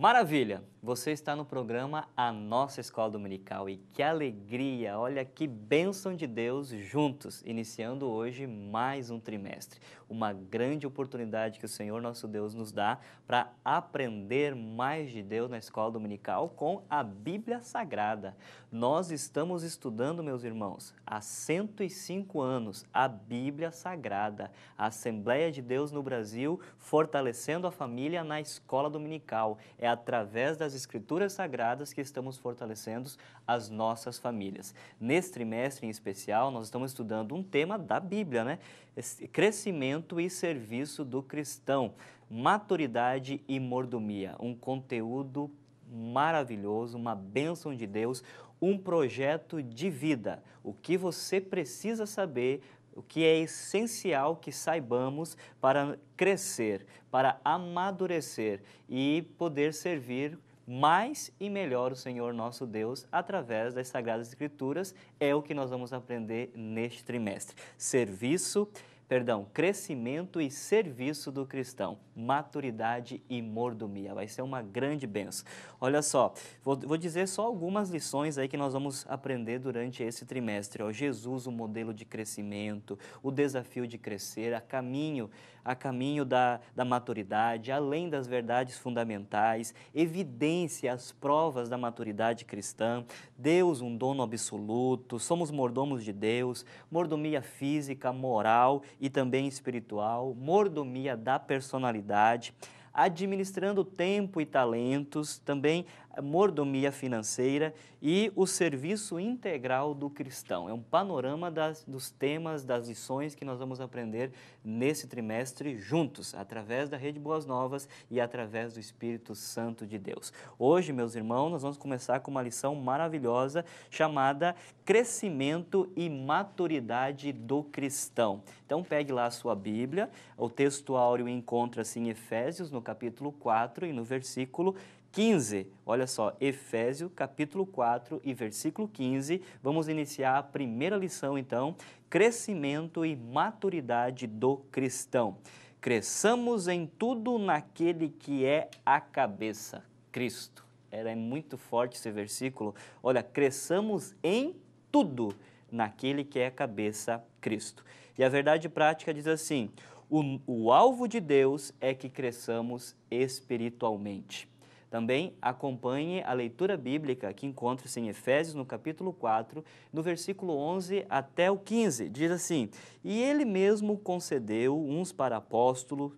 Maravilha! Você está no programa A Nossa Escola Dominical e que alegria, olha que bênção de Deus juntos, iniciando hoje mais um trimestre. Uma grande oportunidade que o Senhor nosso Deus nos dá para aprender mais de Deus na Escola Dominical com a Bíblia Sagrada. Nós estamos estudando, meus irmãos, há 105 anos a Bíblia Sagrada, a Assembleia de Deus no Brasil, fortalecendo a família na Escola Dominical. É através das das Escrituras Sagradas que estamos fortalecendo as nossas famílias. Neste trimestre em especial, nós estamos estudando um tema da Bíblia, né? Esse crescimento e serviço do cristão, maturidade e mordomia, um conteúdo maravilhoso, uma bênção de Deus, um projeto de vida. O que você precisa saber o que é essencial que saibamos para crescer, para amadurecer e poder servir mais e melhor o Senhor nosso Deus através das Sagradas Escrituras, é o que nós vamos aprender neste trimestre. Serviço perdão, crescimento e serviço do cristão, maturidade e mordomia. Vai ser uma grande benção. Olha só, vou, vou dizer só algumas lições aí que nós vamos aprender durante esse trimestre. Ó, Jesus, o modelo de crescimento, o desafio de crescer, a caminho, a caminho da, da maturidade, além das verdades fundamentais, evidência as provas da maturidade cristã, Deus um dono absoluto, somos mordomos de Deus, mordomia física, moral e também espiritual, mordomia da personalidade, administrando tempo e talentos, também mordomia financeira e o serviço integral do cristão. É um panorama das, dos temas, das lições que nós vamos aprender nesse trimestre juntos, através da Rede Boas Novas e através do Espírito Santo de Deus. Hoje, meus irmãos, nós vamos começar com uma lição maravilhosa chamada Crescimento e Maturidade do Cristão. Então, pegue lá a sua Bíblia, o texto áureo encontra-se em Efésios, no capítulo 4 e no versículo 15. Olha só, Efésio capítulo 4 e versículo 15. Vamos iniciar a primeira lição então, crescimento e maturidade do cristão. Cresçamos em tudo naquele que é a cabeça, Cristo. Era muito forte esse versículo. Olha, cresçamos em tudo naquele que é a cabeça, Cristo. E a verdade prática diz assim: o, o alvo de Deus é que cresçamos espiritualmente. Também acompanhe a leitura bíblica que encontra-se em Efésios, no capítulo 4, no versículo 11 até o 15. Diz assim: E ele mesmo concedeu uns para apóstolos,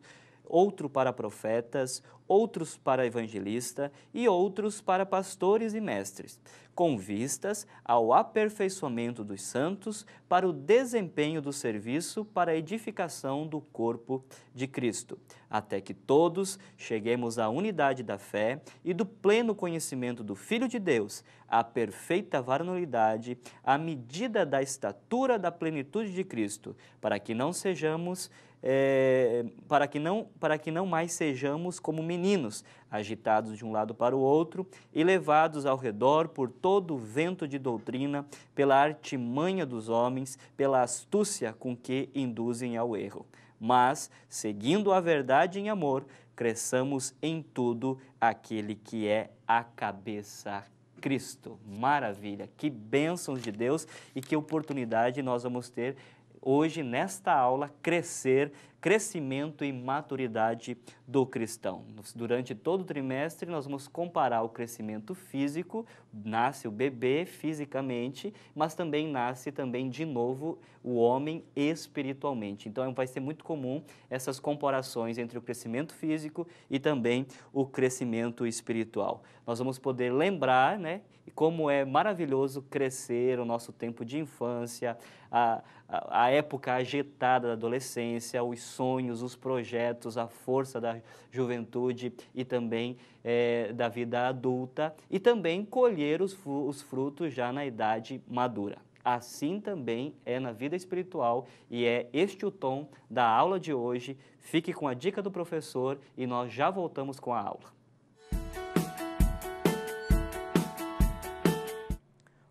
outro para profetas, outros para evangelista e outros para pastores e mestres, com vistas ao aperfeiçoamento dos santos para o desempenho do serviço para a edificação do corpo de Cristo, até que todos cheguemos à unidade da fé e do pleno conhecimento do Filho de Deus, à perfeita varonilidade, à medida da estatura da plenitude de Cristo, para que não sejamos é, para, que não, para que não mais sejamos como meninos, agitados de um lado para o outro e levados ao redor por todo o vento de doutrina, pela artimanha dos homens, pela astúcia com que induzem ao erro. Mas, seguindo a verdade em amor, cresçamos em tudo aquele que é a cabeça Cristo. Maravilha, que bênçãos de Deus e que oportunidade nós vamos ter hoje nesta aula crescer crescimento e maturidade do cristão. Durante todo o trimestre, nós vamos comparar o crescimento físico, nasce o bebê fisicamente, mas também nasce também de novo o homem espiritualmente. Então vai ser muito comum essas comparações entre o crescimento físico e também o crescimento espiritual. Nós vamos poder lembrar, né, como é maravilhoso crescer o nosso tempo de infância, a, a, a época agitada da adolescência, o estudo sonhos, os projetos, a força da juventude e também é, da vida adulta e também colher os, os frutos já na idade madura. Assim também é na vida espiritual e é este o tom da aula de hoje. Fique com a dica do professor e nós já voltamos com a aula.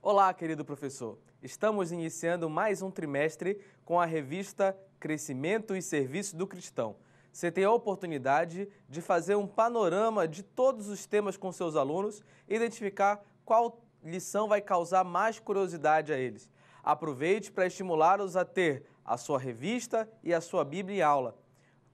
Olá, querido professor. Estamos iniciando mais um trimestre com a revista Crescimento e Serviço do Cristão. Você tem a oportunidade de fazer um panorama de todos os temas com seus alunos e identificar qual lição vai causar mais curiosidade a eles. Aproveite para estimulá-los a ter a sua revista e a sua Bíblia em aula.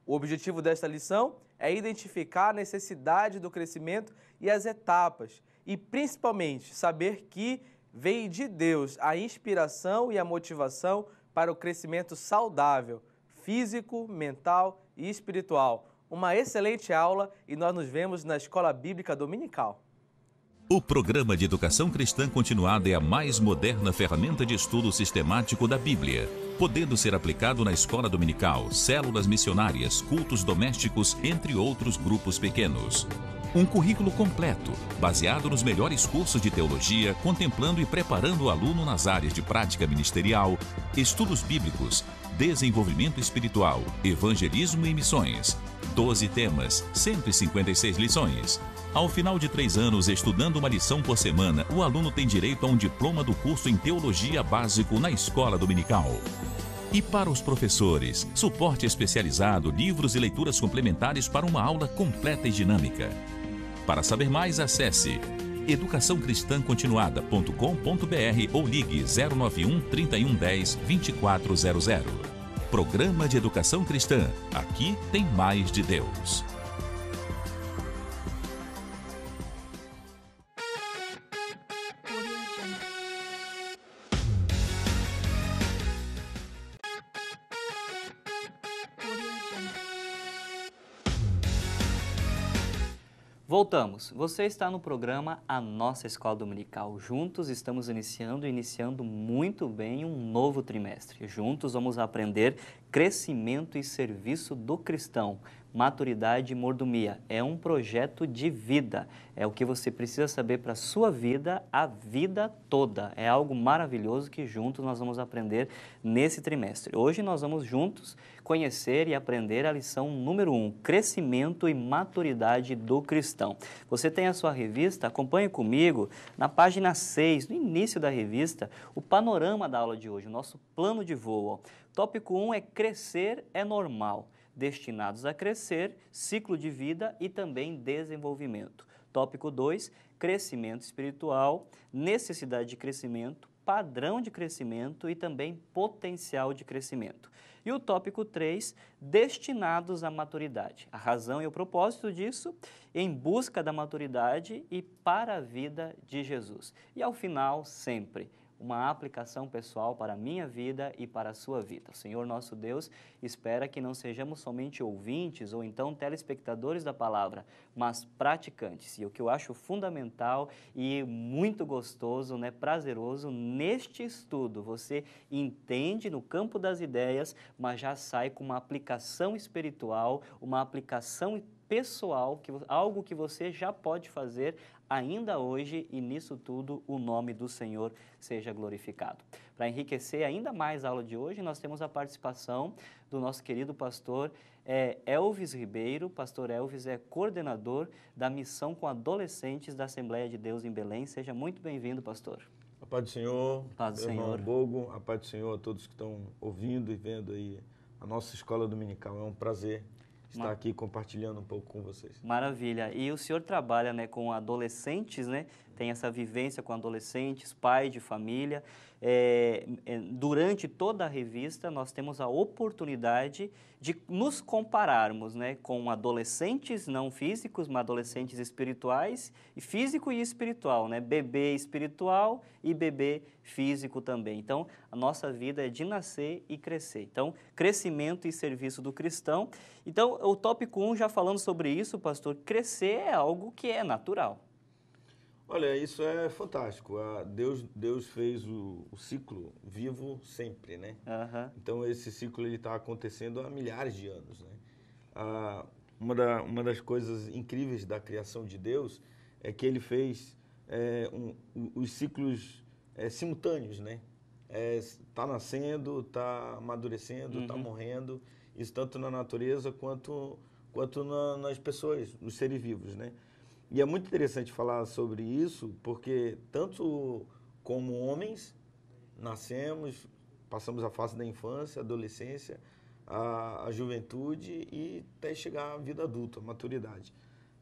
O objetivo desta lição é identificar a necessidade do crescimento e as etapas, e principalmente saber que vem de Deus a inspiração e a motivação para o crescimento saudável, físico, mental e espiritual. Uma excelente aula e nós nos vemos na Escola Bíblica Dominical. O Programa de Educação Cristã Continuada é a mais moderna ferramenta de estudo sistemático da Bíblia, podendo ser aplicado na escola dominical, células missionárias, cultos domésticos, entre outros grupos pequenos. Um currículo completo, baseado nos melhores cursos de teologia, contemplando e preparando o aluno nas áreas de prática ministerial, estudos bíblicos, desenvolvimento espiritual, evangelismo e missões. 12 temas, 156 lições. Ao final de três anos, estudando uma lição por semana, o aluno tem direito a um diploma do curso em Teologia Básico na Escola Dominical. E para os professores, suporte especializado, livros e leituras complementares para uma aula completa e dinâmica. Para saber mais, acesse educaçãocristãcontinuada.com.br ou ligue 091 3110 2400. Programa de Educação Cristã. Aqui tem mais de Deus. Voltamos. Você está no programa A Nossa Escola Dominical. Juntos estamos iniciando e iniciando muito bem um novo trimestre. Juntos vamos aprender crescimento e serviço do cristão. Maturidade e Mordomia. É um projeto de vida. É o que você precisa saber para a sua vida, a vida toda. É algo maravilhoso que juntos nós vamos aprender nesse trimestre. Hoje nós vamos juntos conhecer e aprender a lição número 1, um, crescimento e maturidade do cristão. Você tem a sua revista? Acompanhe comigo na página 6, no início da revista, o panorama da aula de hoje, o nosso plano de voo. Tópico 1 um é crescer é normal destinados a crescer, ciclo de vida e também desenvolvimento. Tópico 2, crescimento espiritual, necessidade de crescimento, padrão de crescimento e também potencial de crescimento. E o tópico 3, destinados à maturidade. A razão e o propósito disso, em busca da maturidade e para a vida de Jesus. E ao final, sempre, uma aplicação pessoal para a minha vida e para a sua vida. O Senhor nosso Deus espera que não sejamos somente ouvintes ou então telespectadores da palavra, mas praticantes. E o que eu acho fundamental e muito gostoso, né, prazeroso neste estudo, você entende no campo das ideias, mas já sai com uma aplicação espiritual, uma aplicação pessoal, que, algo que você já pode fazer ainda hoje, e nisso tudo o nome do Senhor seja glorificado. Para enriquecer ainda mais a aula de hoje, nós temos a participação do nosso querido pastor é, Elvis Ribeiro. Pastor Elvis é coordenador da missão com adolescentes da Assembleia de Deus em Belém. Seja muito bem-vindo, pastor. A paz do Senhor, paz do irmão Senhor. Bogo, a paz do Senhor a todos que estão ouvindo e vendo aí a nossa escola dominical. É um prazer estar aqui compartilhando um pouco com vocês. Maravilha. E o senhor trabalha né, com adolescentes, né? tem essa vivência com adolescentes, pai de família. É, é, durante toda a revista, nós temos a oportunidade de nos compararmos né, com adolescentes não físicos, mas adolescentes espirituais, e físico e espiritual, né, bebê espiritual e bebê físico também. Então, a nossa vida é de nascer e crescer. Então, crescimento e serviço do cristão. Então, o tópico 1, um, já falando sobre isso, pastor, crescer é algo que é natural. Olha, isso é fantástico. Deus, Deus fez o, o ciclo vivo sempre, né? Uhum. Então esse ciclo ele está acontecendo há milhares de anos, né? Ah, uma, da, uma das coisas incríveis da criação de Deus é que ele fez é, um, os ciclos é, simultâneos, né? Está é, tá nascendo, está amadurecendo, está uhum. morrendo, isso tanto na natureza quanto quanto na, nas pessoas, nos seres vivos, né? E é muito interessante falar sobre isso, porque tanto como homens, nascemos, passamos a fase da infância, adolescência, a, a juventude e até chegar à vida adulta, à maturidade.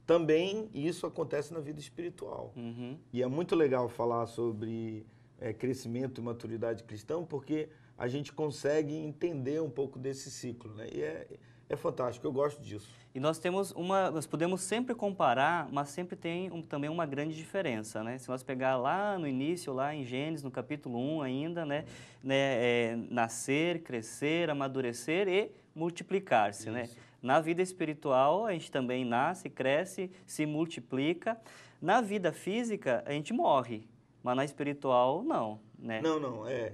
Também isso acontece na vida espiritual. Uhum. E é muito legal falar sobre é, crescimento e maturidade cristão, porque a gente consegue entender um pouco desse ciclo. Né? E é, é fantástico, eu gosto disso. E nós temos uma, nós podemos sempre comparar, mas sempre tem um, também uma grande diferença, né? Se nós pegar lá no início, lá em Gênesis, no capítulo 1 ainda, né? né é, nascer, crescer, amadurecer e multiplicar-se, né? Na vida espiritual, a gente também nasce, cresce, se multiplica. Na vida física, a gente morre, mas na espiritual, não, né? Não, não, é...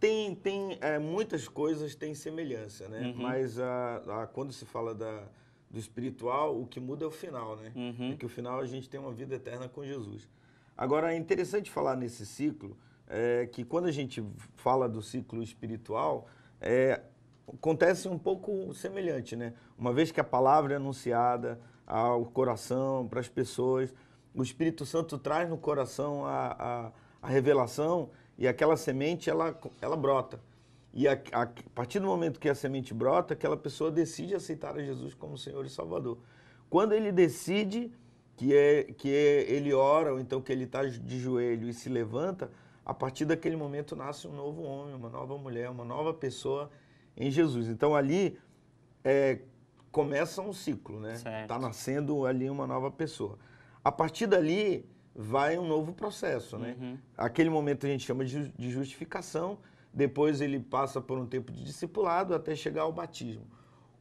Tem, tem é, muitas coisas têm semelhança, né? Uhum. Mas a, a, quando se fala da, do espiritual, o que muda é o final, né? Uhum. É que o final a gente tem uma vida eterna com Jesus. Agora, é interessante falar nesse ciclo é, que quando a gente fala do ciclo espiritual, é, acontece um pouco semelhante, né? Uma vez que a palavra é anunciada ao coração, para as pessoas, o Espírito Santo traz no coração a, a, a revelação e aquela semente ela, ela brota. E a, a, a, partir do momento que a semente brota, aquela pessoa decide aceitar a Jesus como Senhor e Salvador. Quando ele decide que, é, que é, ele ora, ou então que ele está de joelho e se levanta, a partir daquele momento nasce um novo homem, uma nova mulher, uma nova pessoa em Jesus. Então ali é, começa um ciclo, né? Está nascendo ali uma nova pessoa. A partir dali, vai um novo processo, né? Uhum. Aquele momento a gente chama de, de justificação, depois ele passa por um tempo de discipulado até chegar ao batismo.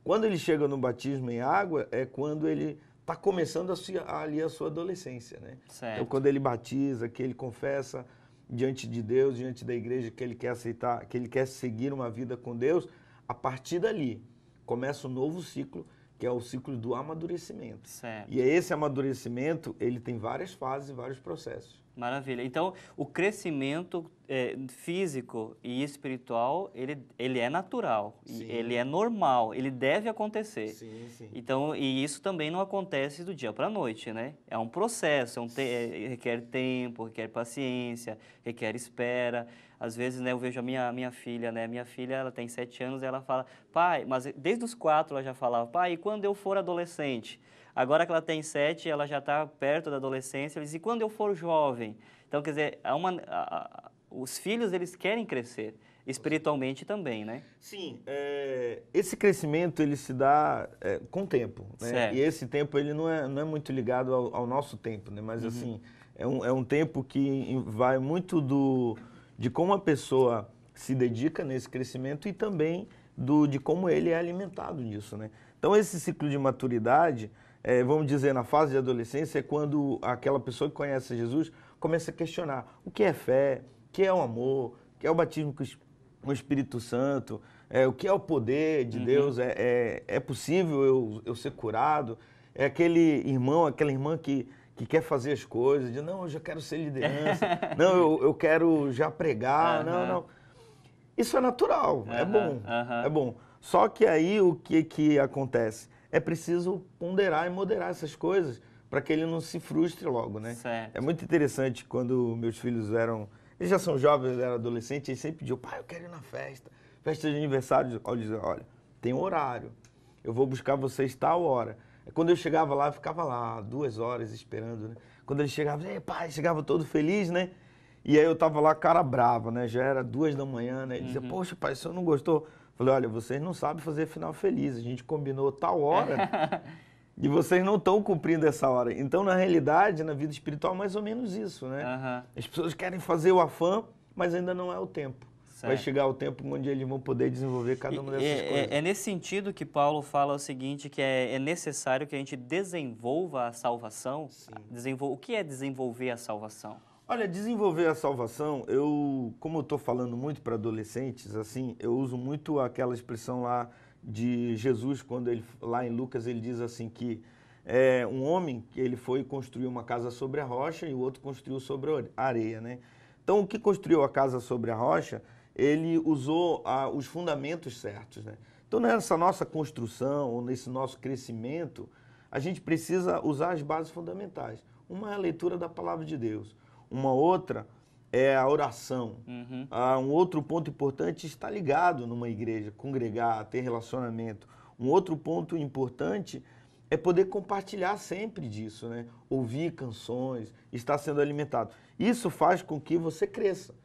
Quando ele chega no batismo em água, é quando ele está começando a sua, ali a sua adolescência, né? Certo. Então, quando ele batiza, que ele confessa diante de Deus, diante da igreja, que ele quer aceitar, que ele quer seguir uma vida com Deus, a partir dali começa um novo ciclo que é o ciclo do amadurecimento. Certo. E é esse amadurecimento, ele tem várias fases, e vários processos. Maravilha. Então, o crescimento é, físico e espiritual, ele, ele é natural, ele é normal, ele deve acontecer. Sim, sim. Então, e isso também não acontece do dia para a noite, né? É um processo, é um te é, requer tempo, requer paciência, requer espera. Às vezes, né, eu vejo a minha, minha filha, né? Minha filha, ela tem sete anos e ela fala, pai, mas desde os quatro ela já falava, pai, e quando eu for adolescente? Agora que ela tem sete ela já está perto da adolescência. Ela diz, e quando eu for jovem? Então, quer dizer, há é uma, os filhos, eles querem crescer espiritualmente também, né? Sim, é, esse crescimento ele se dá é, com o tempo, né? E esse tempo ele não é, não é muito ligado ao, ao nosso tempo, né? Mas uhum. assim é um, é um tempo que vai muito do de como a pessoa se dedica nesse crescimento e também do de como ele é alimentado disso, né? Então esse ciclo de maturidade é, vamos dizer, na fase de adolescência, é quando aquela pessoa que conhece Jesus começa a questionar o que é fé, o que é o amor, o que é o batismo com o Espírito Santo, é, o que é o poder de uhum. Deus, é, é, é, possível eu, eu ser curado? É aquele irmão, aquela irmã que, que quer fazer as coisas, de não, eu já quero ser liderança, não, eu, eu quero já pregar, uhum. não, não. Isso é natural, uhum. é bom, é bom. Só que aí o que, que acontece? é preciso ponderar e moderar essas coisas para que ele não se frustre logo, né? Certo. É muito interessante quando meus filhos eram. Eles já são jovens, eram adolescentes, eles sempre pediam, pai, eu quero ir na festa. Festa de aniversário, eu dizia, olha, tem horário. Eu vou buscar vocês tal hora. É quando eu chegava lá, eu ficava lá duas horas esperando, né? Quando ele chegava, pai, chegava todo feliz, né? E aí eu tava lá, cara brava, né? Já era duas da manhã, né? Ele uhum. dizia, poxa, pai, o senhor não gostou? Falei, olha, vocês não sabem fazer final feliz. A gente combinou tal hora e vocês não estão cumprindo essa hora. Então, na realidade, na vida espiritual, é mais ou menos isso, né? Uhum. As pessoas querem fazer o afã, mas ainda não é o tempo. Certo. Vai chegar o tempo onde eles vão poder desenvolver cada uma dessas é, é coisas. É, é, nesse sentido que Paulo fala o seguinte, que é, é necessário que a gente desenvolva a salvação. Desenvol... O que é desenvolver a salvação? Olha, desenvolver a salvação, eu, como eu estou falando muito para adolescentes, assim, eu uso muito aquela expressão lá de Jesus quando ele lá em Lucas ele diz assim que é, um homem que ele foi construir uma casa sobre a rocha e o outro construiu sobre a areia, né? Então o que construiu a casa sobre a rocha, ele usou os fundamentos certos, né? Então nessa nossa construção ou nesse nosso crescimento, a gente precisa usar as bases fundamentais. Uma é a leitura da palavra de Deus uma outra é a oração. Uhum. Ah, um outro ponto importante é está ligado numa igreja, congregar, ter relacionamento. Um outro ponto importante é poder compartilhar sempre disso, né? Ouvir canções, estar sendo alimentado. Isso faz com que você cresça.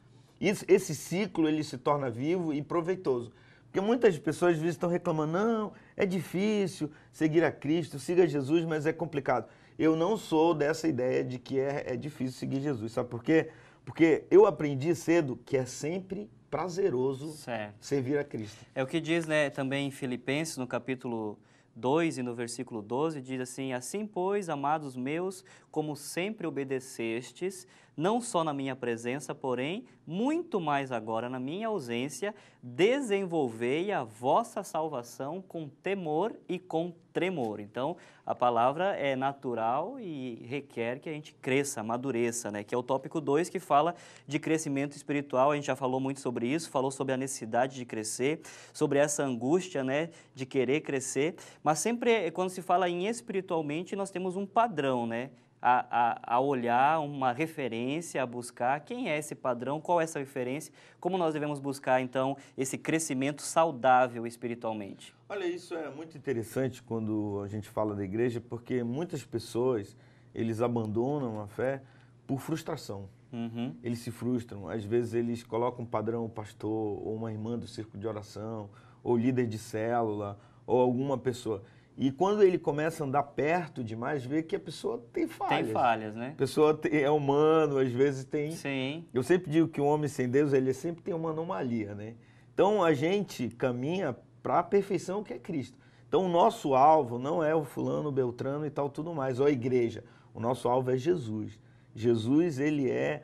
Isso, esse ciclo ele se torna vivo e proveitoso. Porque muitas pessoas às vezes estão reclamando, não, é difícil seguir a Cristo, siga Jesus, mas é complicado eu não sou dessa ideia de que é, é difícil seguir Jesus. Sabe por quê? Porque eu aprendi cedo que é sempre prazeroso certo. servir a Cristo. É o que diz né, também em Filipenses, no capítulo 2 e no versículo 12, diz assim: Assim, pois, amados meus, como sempre obedecestes, não só na minha presença, porém, muito mais agora na minha ausência, desenvolvei a vossa salvação com temor e com tremor. Então, a palavra é natural e requer que a gente cresça, amadureça, né? Que é o tópico 2 que fala de crescimento espiritual. A gente já falou muito sobre isso, falou sobre a necessidade de crescer, sobre essa angústia, né, de querer crescer. Mas sempre quando se fala em espiritualmente, nós temos um padrão, né? a, a, a, olhar uma referência, a buscar quem é esse padrão, qual é essa referência, como nós devemos buscar, então, esse crescimento saudável espiritualmente. Olha, isso é muito interessante quando a gente fala da igreja, porque muitas pessoas, eles abandonam a fé por frustração. Uhum. Eles se frustram, às vezes eles colocam um padrão, um pastor, ou uma irmã do círculo de oração, ou líder de célula, ou alguma pessoa. E quando ele começa a andar perto demais, vê que a pessoa tem falhas. Tem falhas, né? A pessoa é humano, às vezes tem. Sim. Eu sempre digo que o um homem sem Deus, ele sempre tem uma anomalia, né? Então a gente caminha para a perfeição que é Cristo. Então o nosso alvo não é o fulano, o beltrano e tal, tudo mais, ou a igreja. O nosso alvo é Jesus. Jesus, ele é,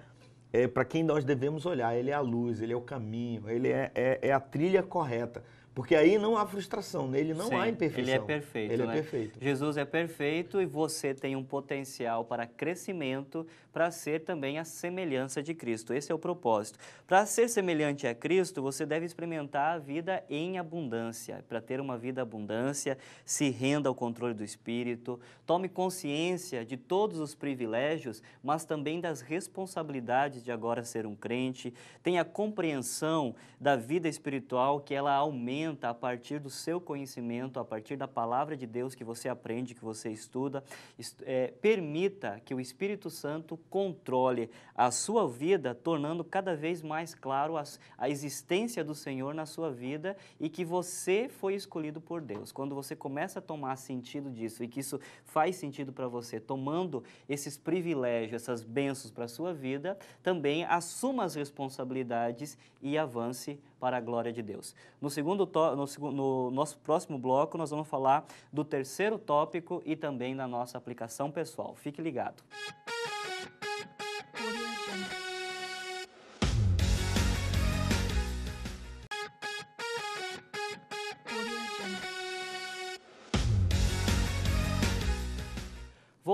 é para quem nós devemos olhar, ele é a luz, ele é o caminho, ele é, é, é a trilha correta. Porque aí não há frustração, nele não Sim, há imperfeição. Ele é perfeito. Ele é né? é perfeito. Jesus é perfeito e você tem um potencial para crescimento, para ser também a semelhança de Cristo. Esse é o propósito. Para ser semelhante a Cristo, você deve experimentar a vida em abundância. Para ter uma vida abundância, se renda ao controle do Espírito, tome consciência de todos os privilégios, mas também das responsabilidades de agora ser um crente, tenha compreensão da vida espiritual que ela aumenta alimenta a partir do seu conhecimento, a partir da palavra de Deus que você aprende, que você estuda. É, permita que o Espírito Santo controle a sua vida, tornando cada vez mais claro a, a existência do Senhor na sua vida e que você foi escolhido por Deus. Quando você começa a tomar sentido disso e que isso faz sentido para você, tomando esses privilégios, essas bênçãos para a sua vida, também assuma as responsabilidades e avance para a glória de Deus. No, segundo no, no nosso próximo bloco, nós vamos falar do terceiro tópico e também da nossa aplicação pessoal. Fique ligado.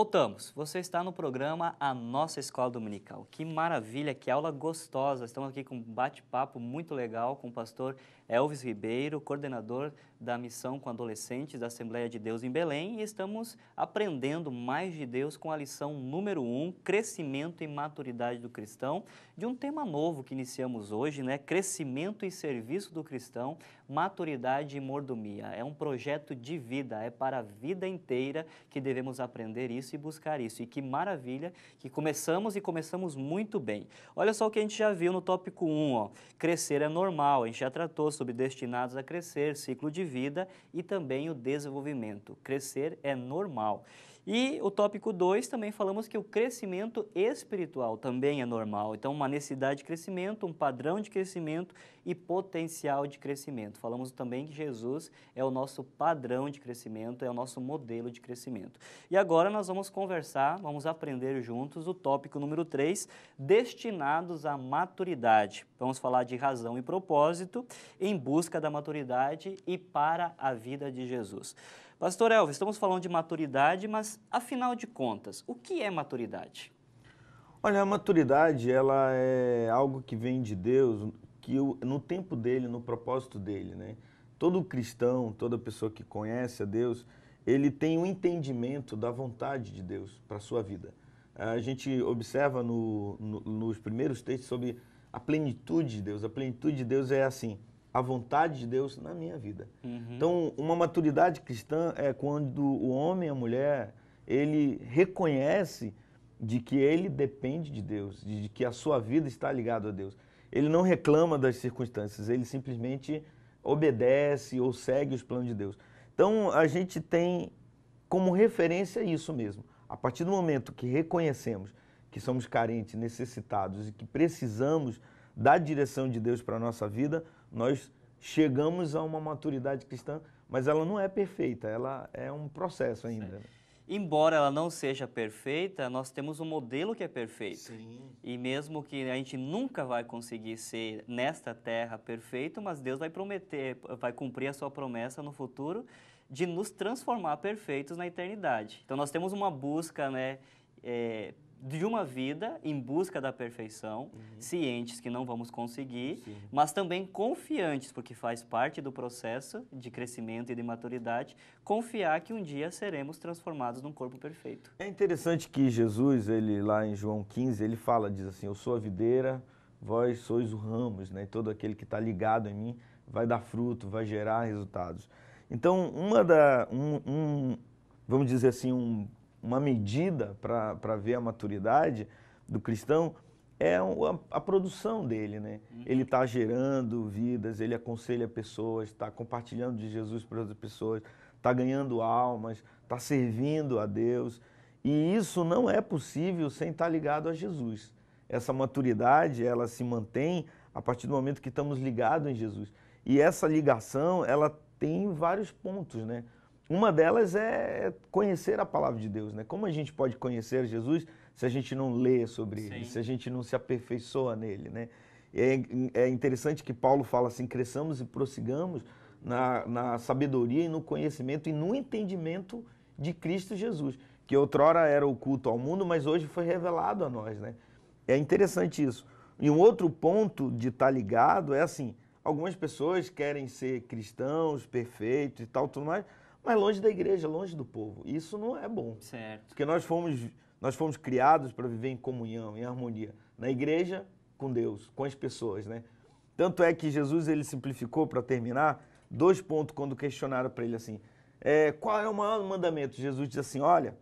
Voltamos. Você está no programa A Nossa Escola Dominical. Que maravilha, que aula gostosa. Estamos aqui com um bate-papo muito legal com o pastor Elvis Ribeiro, coordenador da missão com adolescentes da Assembleia de Deus em Belém, e estamos aprendendo mais de Deus com a lição número 1, um, crescimento e maturidade do cristão, de um tema novo que iniciamos hoje, né? Crescimento e serviço do cristão, maturidade e mordomia. É um projeto de vida, é para a vida inteira que devemos aprender isso e buscar isso. E que maravilha que começamos e começamos muito bem. Olha só o que a gente já viu no tópico 1, um, ó. Crescer é normal, a gente já tratou destinados a crescer, ciclo de vida e também o desenvolvimento. Crescer é normal. E o tópico 2 também falamos que o crescimento espiritual também é normal. Então, uma necessidade de crescimento, um padrão de crescimento e potencial de crescimento. Falamos também que Jesus é o nosso padrão de crescimento, é o nosso modelo de crescimento. E agora nós vamos conversar, vamos aprender juntos o tópico número 3, destinados à maturidade. Vamos falar de razão e propósito em busca da maturidade e para a vida de Jesus. Pastor Elvis, estamos falando de maturidade, mas afinal de contas, o que é maturidade? Olha, a maturidade ela é algo que vem de Deus, que no tempo dele, no propósito dele, né? Todo cristão, toda pessoa que conhece a Deus, ele tem um entendimento da vontade de Deus para a sua vida. A gente observa no, no, nos primeiros textos sobre a plenitude de Deus. A plenitude de Deus é assim: a vontade de Deus na minha vida. Uhum. Então, uma maturidade cristã é quando o homem e a mulher, ele reconhece de que ele depende de Deus, de que a sua vida está ligada a Deus. Ele não reclama das circunstâncias, ele simplesmente obedece ou segue os planos de Deus. Então, a gente tem como referência isso mesmo. A partir do momento que reconhecemos que somos carentes, necessitados e que precisamos da direção de Deus para a nossa vida, nós chegamos a uma maturidade cristã, mas ela não é perfeita, ela é um processo ainda. Né? Embora ela não seja perfeita, nós temos um modelo que é perfeito. Sim. E mesmo que a gente nunca vai conseguir ser nesta terra perfeito, mas Deus vai prometer, vai cumprir a sua promessa no futuro de nos transformar perfeitos na eternidade. Então nós temos uma busca, né, é, de uma vida em busca da perfeição, uhum. cientes que não vamos conseguir, Sim. mas também confiantes, porque faz parte do processo de crescimento e de maturidade, confiar que um dia seremos transformados num corpo perfeito. É interessante que Jesus, ele lá em João 15, ele fala, diz assim: "Eu sou a videira, vós sois os ramos, né? E todo aquele que está ligado em mim vai dar fruto, vai gerar resultados." Então, uma da um, um vamos dizer assim, um uma medida para ver a maturidade do cristão é a, produção dele, né? Uhum. Ele está gerando vidas, ele aconselha pessoas, está compartilhando de Jesus para outras pessoas, está ganhando almas, está servindo a Deus. E isso não é possível sem estar tá ligado a Jesus. Essa maturidade, ela se mantém a partir do momento que estamos ligados em Jesus. E essa ligação, ela tem vários pontos, né? Uma delas é conhecer a palavra de Deus, né? Como a gente pode conhecer Jesus se a gente não lê sobre Sim. ele, se a gente não se aperfeiçoa nele, né? É, é interessante que Paulo fala assim: cresçamos e prossigamos na, na sabedoria e no conhecimento e no entendimento de Cristo Jesus, que outrora era oculto ao mundo, mas hoje foi revelado a nós, né? É interessante isso. E um outro ponto de estar tá ligado é assim: algumas pessoas querem ser cristãos perfeitos e tal, tudo mais mas longe da igreja, longe do povo. Isso não é bom. Certo. Porque nós fomos, nós fomos criados para viver em comunhão, em harmonia, na igreja, com Deus, com as pessoas, né? Tanto é que Jesus ele simplificou para terminar dois pontos quando questionaram para ele assim: é, qual é o maior mandamento? Jesus diz assim: olha,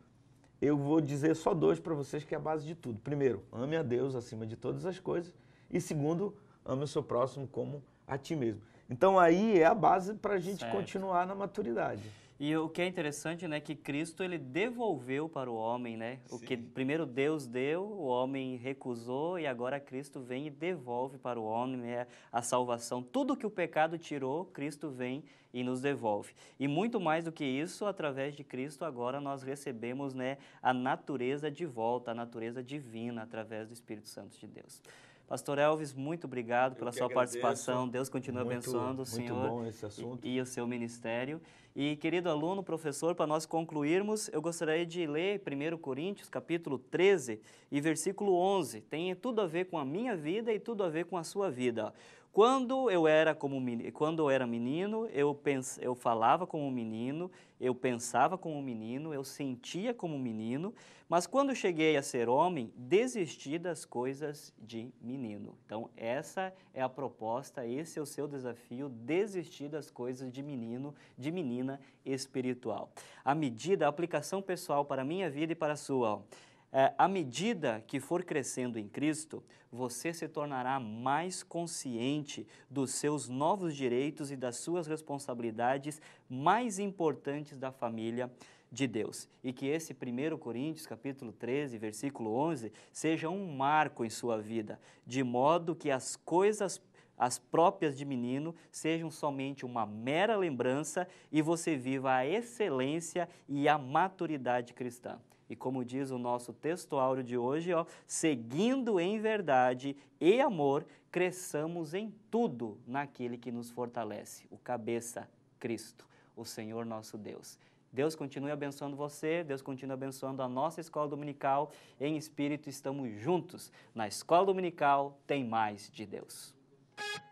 eu vou dizer só dois para vocês que é a base de tudo. Primeiro, ame a Deus acima de todas as coisas. E segundo, ame o seu próximo como a ti mesmo. Então aí é a base para a gente certo. continuar na maturidade. E o que é interessante, né, que Cristo ele devolveu para o homem, né? Sim. O que primeiro Deus deu, o homem recusou e agora Cristo vem e devolve para o homem né a salvação. Tudo que o pecado tirou, Cristo vem e nos devolve. E muito mais do que isso, através de Cristo agora nós recebemos, né, a natureza de volta, a natureza divina através do Espírito Santo de Deus. Pastor Elvis, muito obrigado pela sua agradeço. participação. Deus continue muito, abençoando o muito senhor bom esse assunto. E, e o seu ministério. E, querido aluno, professor, para nós concluirmos, eu gostaria de ler 1 Coríntios, capítulo 13 e versículo 11. Tem tudo a ver com a minha vida e tudo a ver com a sua vida. Quando eu era, como, quando eu era menino, eu, pens, eu falava como menino, eu pensava como menino, eu sentia como menino, mas quando cheguei a ser homem, desisti das coisas de menino. Então, essa é a proposta, esse é o seu desafio, desistir das coisas de menino, de menino disciplina espiritual. A medida, a aplicação pessoal para a minha vida e para a sua. É, à medida que for crescendo em Cristo, você se tornará mais consciente dos seus novos direitos e das suas responsabilidades mais importantes da família de Deus. E que esse 1 Coríntios, capítulo 13, versículo 11, seja um marco em sua vida, de modo que as coisas as próprias de menino, sejam somente uma mera lembrança e você viva a excelência e a maturidade cristã. E como diz o nosso texto áureo de hoje, ó, seguindo em verdade e amor, cresçamos em tudo naquele que nos fortalece, o cabeça Cristo, o Senhor nosso Deus. Deus continue abençoando você, Deus continue abençoando a nossa escola dominical. Em espírito, estamos juntos. Na escola dominical tem mais de Deus. thank you